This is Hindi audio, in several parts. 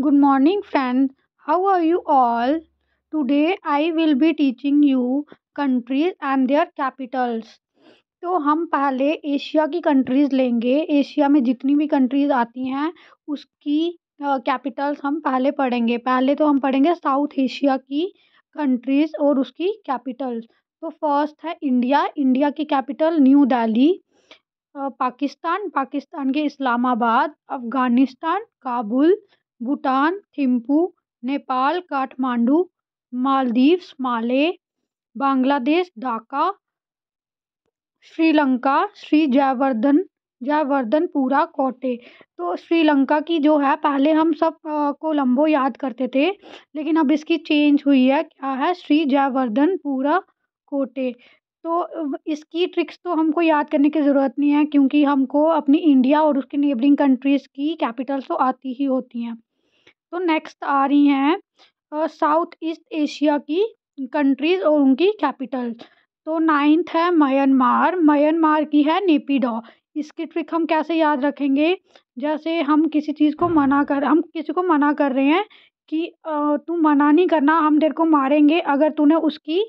good morning friend how are you all today I will be teaching you countries and their capitals तो हम पहले एशिया की कंट्रीज़ लेंगे एशिया में जितनी भी कंट्रीज़ आती हैं उसकी कैपिटल्स हम पहले पढ़ेंगे पहले तो हम पढ़ेंगे साउथ एशिया की कंट्रीज़ और उसकी कैपिटल्स तो फर्स्ट है इंडिया इंडिया की कैपिटल न्यू दिल्ली पाकिस्तान पाकिस्तान के इस्लामाबाद अफ़गानिस्तान काबुल भूटान थिम्पू नेपाल काठमांडू मालदीव्स माले बांग्लादेश ढाका श्रीलंका श्री जयवर्धन जयवर्धनपुरा कोटे तो श्रीलंका की जो है पहले हम सब कोलंबो याद करते थे लेकिन अब इसकी चेंज हुई है क्या है श्री जयवर्धनपुरा कोटे तो इसकी ट्रिक्स तो हमको याद करने की ज़रूरत नहीं है क्योंकि हमको अपनी इंडिया और उसके नेबरिंग कंट्रीज़ की कैपिटल्स तो आती ही होती हैं तो नेक्स्ट आ रही हैं साउथ ईस्ट एशिया की कंट्रीज़ और उनकी कैपिटल तो नाइन्थ है म्यांमार म्यांमार की है नेपीडॉ इसकी ट्रिक हम कैसे याद रखेंगे जैसे हम किसी चीज़ को मना कर हम किसी को मना कर रहे हैं कि तू मना नहीं करना हम तेरे को मारेंगे अगर तूने उसकी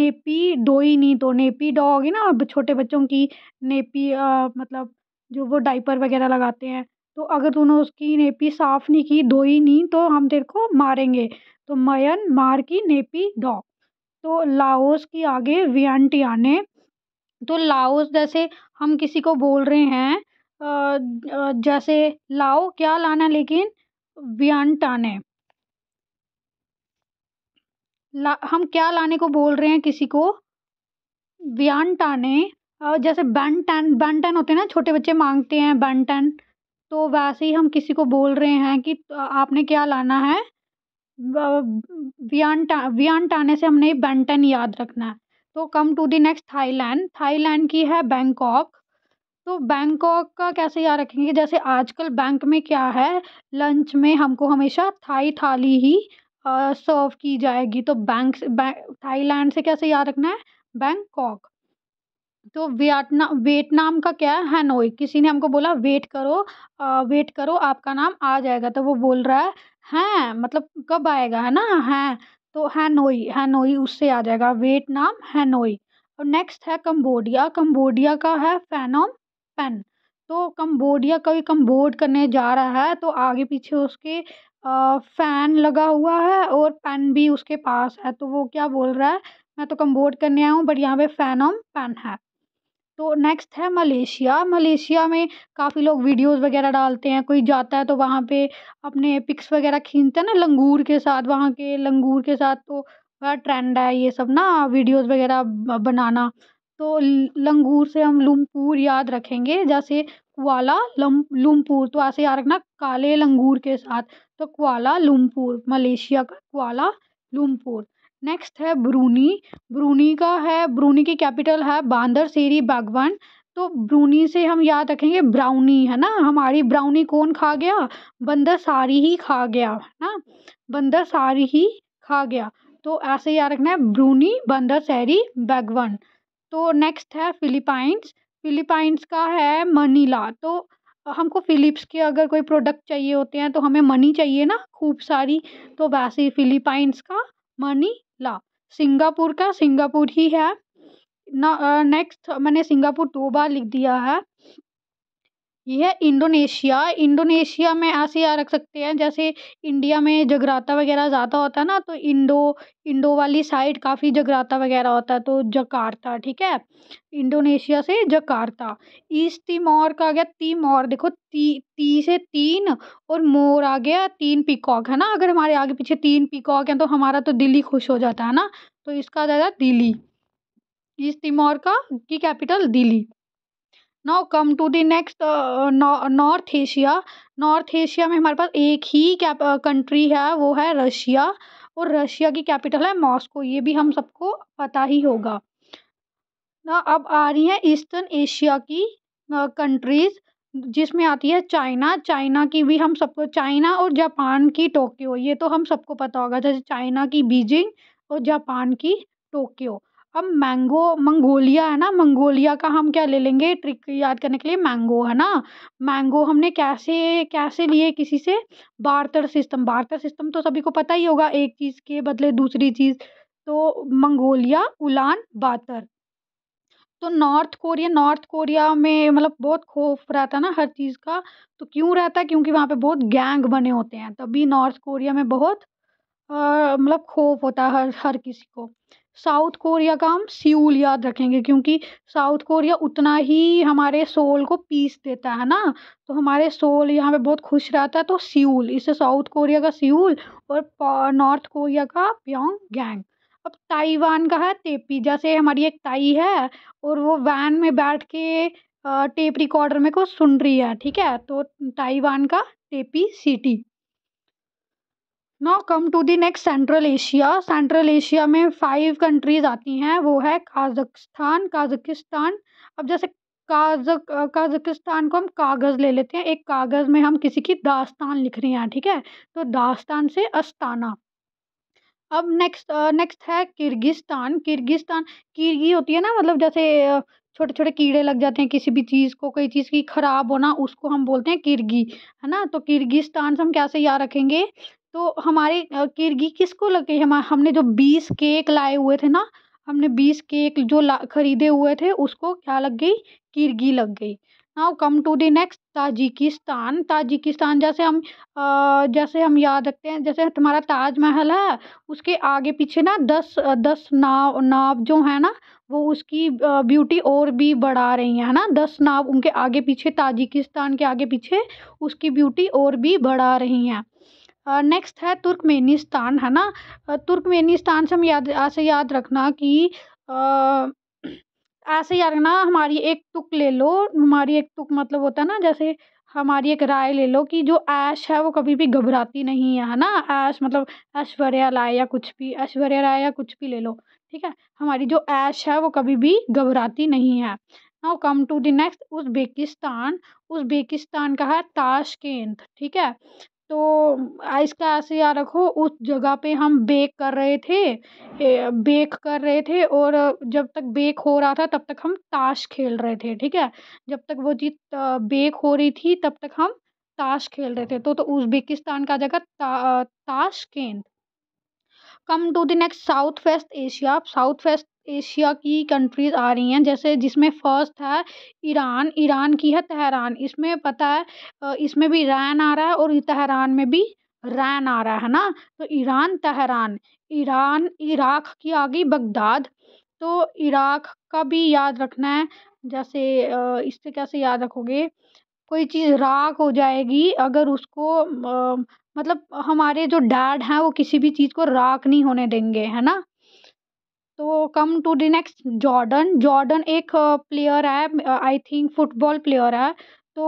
नेपी डोई नहीं तो नेपी डॉ होगी ना अब छोटे बच्चों की नेपी आ, मतलब जो वो डाइपर वगैरह लगाते हैं तो अगर तूने उसकी नेपी साफ़ नहीं की धोई नहीं तो हम तेरे को मारेंगे तो मयन मार की नेपी डॉ तो लाओस की आगे वियंटियाने तो लाओस जैसे हम किसी को बोल रहे हैं जैसे लाओ क्या लाना लेकिन वियंटाने ला हम क्या लाने को बोल रहे हैं किसी को वियंटाने जैसे बैंटन बैंटन होते हैं ना छोटे बच्चे मांगते हैं बैंटन तो वैसे ही हम किसी को बोल रहे हैं कि तो आपने क्या लाना है वियंटा वियंटाने से हमने बेंटन याद रखना है तो come to the next Thailand Thailand की है बैंकॉक तो बैंकॉक का कैसे याद रखेंगे जैसे आजकल बैंक में क्या है लंच में हमको हमेशा थाई थाली ही सर्व की जाएगी तो बैंक थाईलैंड से कैसे याद रखना है बैंकॉक तो वियतनाम वियतनाम का क्या है हैनोई किसी ने हमको बोला वेट करो वेट करो आपका नाम आ जाएगा तो वो बोल रहा है हैं मतलब कब आएगा है ना हैं तो हैनोई हैनोई उससे आ जाएगा वियतनाम हैनोई और नेक्स्ट है कम्बोडिया कम्बोडिया का है फैनोम पेन तो कम्बोडिया कभी कम्बोर्ड करने जा रहा है तो आगे पीछे उसके फ़ैन लगा हुआ है और पेन भी उसके पास है तो वो क्या बोल रहा है मैं तो कम्बोर्ड करने आया हूँ बट यहाँ पे फैनोम पेन है तो नेक्स्ट है मलेशिया मलेशिया में काफ़ी लोग वीडियोज़ वगैरह डालते हैं कोई जाता है तो वहाँ पे अपने पिक्स वगैरह खींचते हैं ना लंगूर के साथ वहाँ के लंगूर के साथ तो बड़ा ट्रेंड है ये सब ना वीडियोज़ वगैरह बनाना तो लंगूर से हम लुमपूर याद रखेंगे जैसे कुआला लम लुमपूर तो ऐसे याद रखना काले लंगूर के साथ तो कुआला लुमपूर मलेशिया का कुआला लुमपूर नेक्स्ट है ब्रूनी ब्रूनी का है ब्रूनी की कैपिटल है बांदर सेरी बागवान तो ब्रूनी से हम याद रखेंगे ब्राउनी है ना हमारी ब्राउनी कौन खा गया बंदर सारी ही खा गया है ना बंदर सारी ही खा गया तो ऐसे याद रखना है ब्रूनी बंदर सैरी बैगवन तो नेक्स्ट है फिलीपाइंस फिलीपाइंस का है मनीला तो हमको फ़िलिप्स के अगर कोई प्रोडक्ट चाहिए होते हैं तो हमें मनी चाहिए ना खूब सारी तो वैसे ही फिलीपाइंस का मनी ला सिंगापुर का सिंगापुर ही है नेक्स्ट मैंने सिंगापुर दो बार लिख दिया है यह है इंडोनेशिया इंडोनेशिया में ऐसे याद रख सकते हैं जैसे इंडिया में जगराता वगैरह ज़्यादा होता है ना तो इंडो इंडो वाली साइड काफ़ी जगराता वगैरह होता है तो जकार्ता ठीक है इंडोनेशिया से जकार्ता ईस्ट तिमोर का आ गया तिमोर देखो ती ती से तीन और मोर आ गया तीन पिकॉक है ना अगर हमारे आगे पीछे तीन पिकॉक हैं तो हमारा तो दिल्ली खुश हो जाता है ना तो इसका आ जाएगा दिल्ली ईस्ट तिमोर का की capital Dili now come to the next North Asia North Asia में हमारे पास एक ही कंट्री uh, है वो है रशिया और रशिया की कैपिटल है मॉस्को ये भी हम सबको पता ही होगा ना अब आ रही है ईस्टर्न एशिया की कंट्रीज़ uh, जिसमें आती है चाइना चाइना की भी हम सबको चाइना और जापान की टोक्यो ये तो हम सबको पता होगा जैसे चाइना की बीजिंग और जापान की टोक्यो अब मैंगो मंगोलिया है ना मंगोलिया का हम क्या ले लेंगे ट्रिक याद करने के लिए मैंगो है ना मैंगो हमने कैसे कैसे लिए किसी से बार्टर सिस्टम बार्टर सिस्टम तो सभी को पता ही होगा एक चीज़ के बदले दूसरी चीज़ तो मंगोलिया उलान बातर तो नॉर्थ कोरिया नॉर्थ कोरिया में मतलब बहुत खौफ रहता है ना हर चीज़ का तो क्यों रहता है क्योंकि वहाँ पे बहुत गैंग बने होते हैं तभी नॉर्थ कोरिया में बहुत मतलब खौफ होता है हर हर किसी को साउथ कोरिया का हम सियूल याद रखेंगे क्योंकि साउथ कोरिया उतना ही हमारे सोल को पीस देता है ना तो हमारे सोल यहाँ पे बहुत खुश रहता है तो सियूल इसे साउथ कोरिया का सियूल और नॉर्थ कोरिया का प्योंग गैंग अब ताइवान का है तेपी जैसे हमारी एक ताई है और वो वैन में बैठ के टेप रिकॉर्डर में को सुन रही है ठीक है तो ताइवान का Taipei city now come to the next Central Asia Central Asia में फाइव कंट्रीज आती हैं वो है काजकस्तान काजकिस्तान अब जैसे काजक काजकिस्तान को हम कागज़ ले लेते हैं एक कागज़ में हम किसी की दास्तान लिख रहे हैं ठीक है तो दास्तान से अस्ताना अब नेक्स्ट नेक्स्ट है किर्गिस्तान किर्गिस्तान किर्गी होती है ना मतलब जैसे छोटे छोटे कीड़े लग जाते हैं किसी भी चीज़ को कोई चीज़ की ख़राब होना उसको हम बोलते हैं किर्गी है ना तो किर्गिस्तान से हम कैसे याद रखेंगे तो हमारे किरगी किसको लगे हम हमने जो बीस केक लाए हुए थे ना हमने बीस केक जो ला खरीदे हुए थे उसको क्या लग गई किरगी लग गई now come to the next Tajikistan Tajikistan जैसे हम आ, जैसे हम याद रखते हैं जैसे तुम्हारा ताजमहल है उसके आगे पीछे ना दस दस नाव नाव जो है ना वो उसकी ब्यूटी और भी बढ़ा रही हैं ना दस नाव उनके आगे पीछे ताजिकिस्तान के आगे पीछे उसकी ब्यूटी और भी बढ़ा रही हैं नेक्स्ट है तुर्कमेनिस्तान है ना तुर्कमेनिस्तान से हम याद ऐसे याद रखना कि ऐसे याद रखना हमारी एक तुक ले लो हमारी एक तुक मतलब होता है ना जैसे हमारी एक राय ले लो कि जो ऐश है वो कभी भी घबराती नहीं है ना ऐश मतलब ऐश्वर्या राय या कुछ भी ऐश्वर्या राय या कुछ भी ले लो ठीक है हमारी जो ऐश है वो कभी भी घबराती नहीं है now come to the next Uzbekistan Uzbekistan का है ताशकेंद ठीक है तो इसका याद रखो उस जगह पे हम बेक कर रहे थे बेक कर रहे थे और जब तक बेक हो रहा था तब तक हम ताश खेल रहे थे ठीक है जब तक वो चीज़ बेक हो रही थी तब तक हम ताश खेल रहे थे तो तो उज़्बेकिस्तान का ता, Tashkent come to the next South West Asia South West Asia की कंट्रीज़ आ रही हैं जैसे जिसमें फर्स्ट है ईरान ईरान की है तेहरान इसमें पता है इसमें भी रैन आ रहा है और तहरान में भी रैन आ रहा है ना तो ईरान तहरान ईरान इराक़ की आ गई बगदाद तो इराक़ का भी याद रखना है जैसे इससे कैसे याद रखोगे कोई चीज़ राख हो जाएगी अगर उसको मतलब हमारे जो डैड हैं वो किसी भी चीज़ को राख नहीं होने देंगे है ना तो come to the next Jordan Jordan एक प्लेयर है आई थिंक फुटबॉल प्लेयर है तो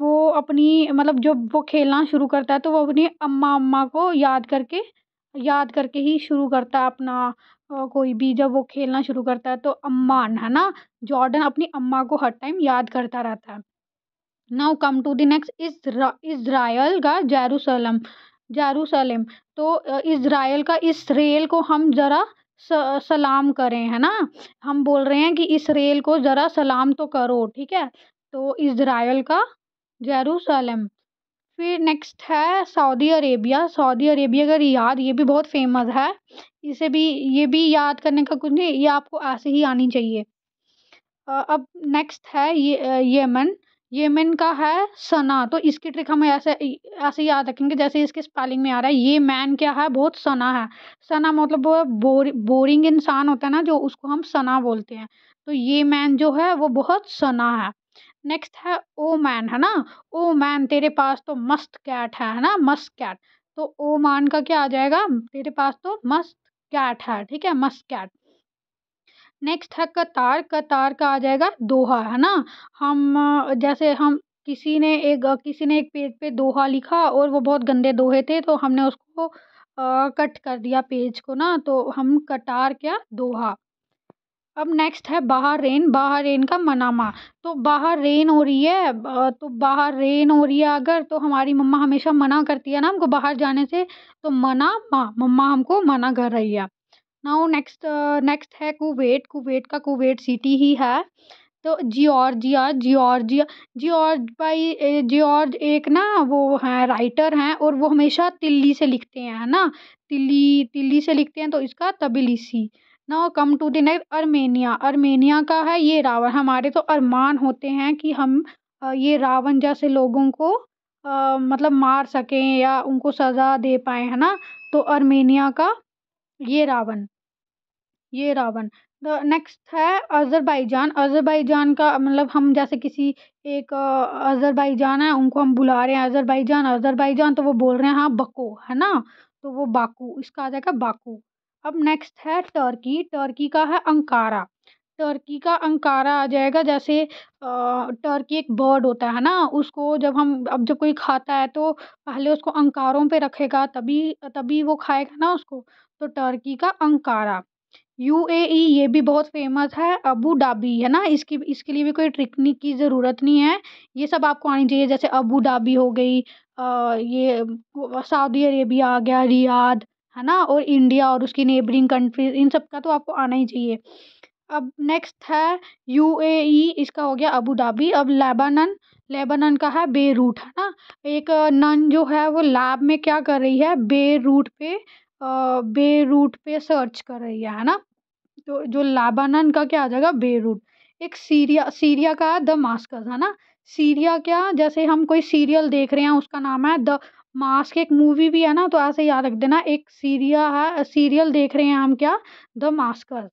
वो अपनी मतलब जब वो खेलना शुरू करता है तो वो अपनी अम्मा अम्मा को याद करके याद करके ही शुरू करता है अपना कोई भी जब वो खेलना शुरू करता है तो अम्मान है ना जॉर्डन अपनी अम्मा को हर टाइम याद करता रहता है now come to the next Israel का जेरूसलम जेरूसलम तो इसराइल का इस रेल को हम ज़रा सलाम करें है ना हम बोल रहे हैं कि इस रेल को ज़रा सलाम तो करो ठीक है तो इसराइल का जेरूसलम फिर नेक्स्ट है सऊदी अरेबिया सऊदी अरेबिया का रियाद ये भी बहुत फेमस है इसे भी ये भी याद करने का कुछ नहीं ये आपको ऐसे ही आनी चाहिए अब नेक्स्ट है ये यमन येमेन का है सना तो इसकी ट्रिक हम ऐसे ऐसे याद रखेंगे जैसे इसके स्पेलिंग में आ रहा है ये मैन क्या है बहुत सना है सना मतलब बोर बोरिंग इंसान होता है ना जो उसको हम सना बोलते हैं तो ये मैन जो है वो बहुत सना है नेक्स्ट है ओ मैन है ना ओ मैन तेरे पास तो मस्त कैट है है ना मस्त कैट तो ओ मान का क्या आ जाएगा तेरे पास तो मस्त कैट है ठीक है मस्त कैट नेक्स्ट है कतार कतार का आ जाएगा दोहा है ना हम जैसे हम किसी ने एक किसी ने एक पेज पे दोहा लिखा और वो बहुत गंदे दोहे थे तो हमने उसको आ, कट कर दिया पेज को ना तो हम कतार क्या दोहा अब नेक्स्ट है बाहर रेन बाहर रेन का मनामा तो बाहर रेन हो रही है तो बाहर रेन हो रही है अगर तो हमारी मम्मा हमेशा मना करती है ना हमको बाहर जाने से तो मना माँ मम्मा हमको मना कर रही है नाउ नेक्स्ट नेक्स्ट है कुवैत कुवैत का कुवैत सिटी ही है तो जियॉर्जिया जियॉर्जिया जियॉर्ज भाई जियॉर्ज एक ना वो हैं राइटर हैं और वो हमेशा तिल्ली से लिखते हैं है ना तिल्ली तिल्ली से लिखते हैं तो इसका Tbilisi now come to the next Armenia Armenia का है ये रावण हमारे तो अरमान होते हैं कि हम ये रावण जैसे लोगों को आ, मतलब मार सकें या उनको सज़ा दे पाएँ है ना तो अर्मेनिया का ये रावण ये रावण द नेक्स्ट है अज़रबैजान अज़रबैजान का मतलब हम जैसे किसी एक अज़रबैजान है उनको हम बुला रहे हैं अज़रबैजान अज़रबैजान तो वो बोल रहे हैं हाँ बको है ना तो वो बाकू इसका आ जाएगा बाकू अब नेक्स्ट है टर्की टर्की का है अंकारा टर्की का अंकारा आ जाएगा जैसे टर्की एक बर्ड होता है ना उसको जब हम अब जब कोई खाता है तो पहले उसको अंकारों पे रखेगा तभी तभी वो खाएगा ना उसको तो टर्की का अंकारा यू ए ई ये भी बहुत फेमस है अबू धाबी है ना इसकी इसके लिए भी कोई ट्रिकनिक की ज़रूरत नहीं है ये सब आपको आनी चाहिए जैसे अबू धाबी हो गई ये सऊदी अरेबिया आ गया रियाद है ना और इंडिया और उसकी नेबरिंग कंट्रीज इन सब का तो आपको आना ही चाहिए अब नेक्स्ट है यू ए e, इसका हो गया अबू धाबी अब लेबानन लेबानन का है बेरूट है ना एक नन जो है वो लैब में क्या कर रही है बेरूट पे बेरूट पे सर्च कर रही है है ना तो जो लाबानन का क्या आ जाएगा बेरूट एक सीरिया सीरिया का है दमास्कस है ना सीरिया क्या जैसे हम कोई सीरियल देख रहे हैं उसका नाम है द मास्क एक मूवी भी है ना तो ऐसे याद रख देना एक सीरिया है सीरियल देख रहे हैं हम क्या द मास्कस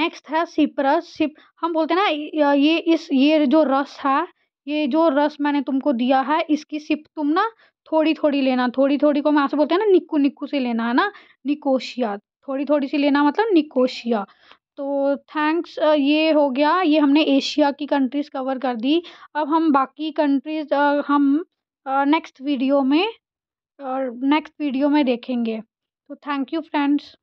नेक्स्ट है सिप्रस सिप हम बोलते हैं ना ये इस ये जो रस है ये जो रस मैंने तुमको दिया है इसकी सिप तुम ना थोड़ी थोड़ी लेना थोड़ी थोड़ी को मैं ऐसे बोलते हैं ना निक्कू निक्कू से लेना है ना निकोशिया थोड़ी थोड़ी सी लेना मतलब निकोशिया तो थैंक्स ये हो गया ये हमने एशिया की कंट्रीज़ कवर कर दी अब हम बाकी कंट्रीज़ हम नेक्स्ट वीडियो में और नेक्स्ट वीडियो में देखेंगे तो थैंक यू फ्रेंड्स